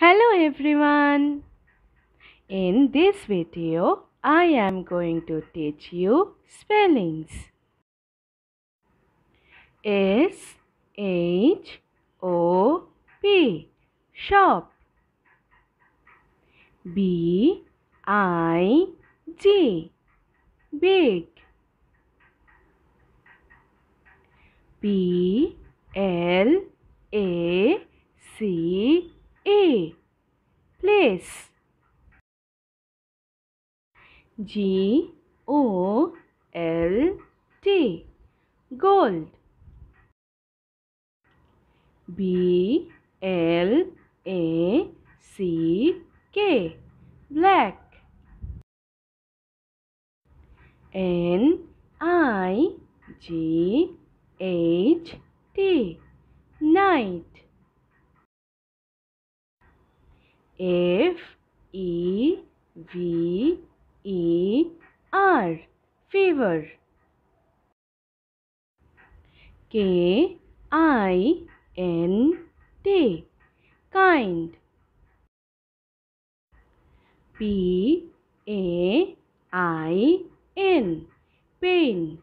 Hello everyone! In this video, I am going to teach you spellings. S H O P shop B I G big B L P L A C play place G O L T gold B L A C K black N I G H T night F E V E R K I N D, K I N T kind P A I N pain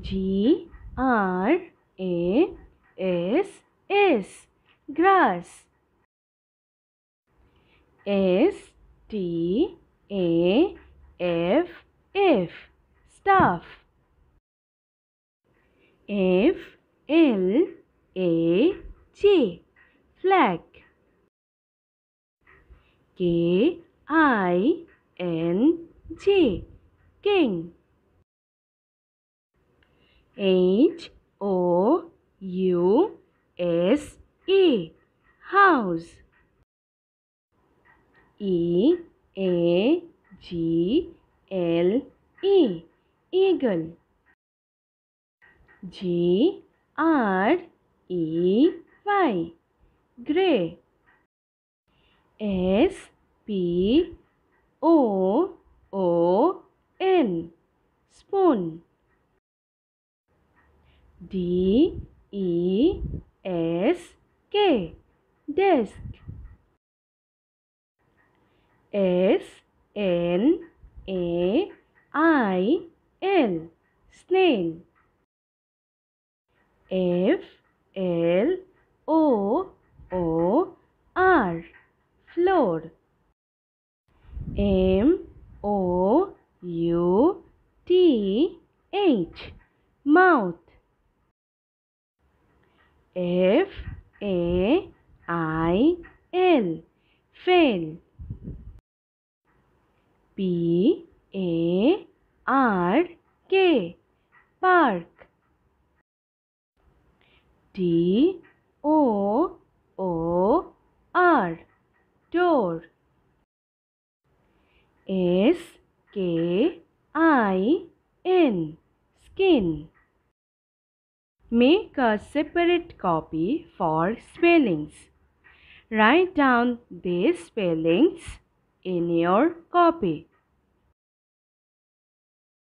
G R A S S grass S T A F F stuff F L A G flag K I N G king H E A G L E eagle G R E Y gray S P O O N spoon D E S K desk S N A I L snail F L O O R floor M O U T H mouth F A I L fail P A R K park T O O R door S K I N skin Make a separate copy for spellings. Write down these spellings in your copy.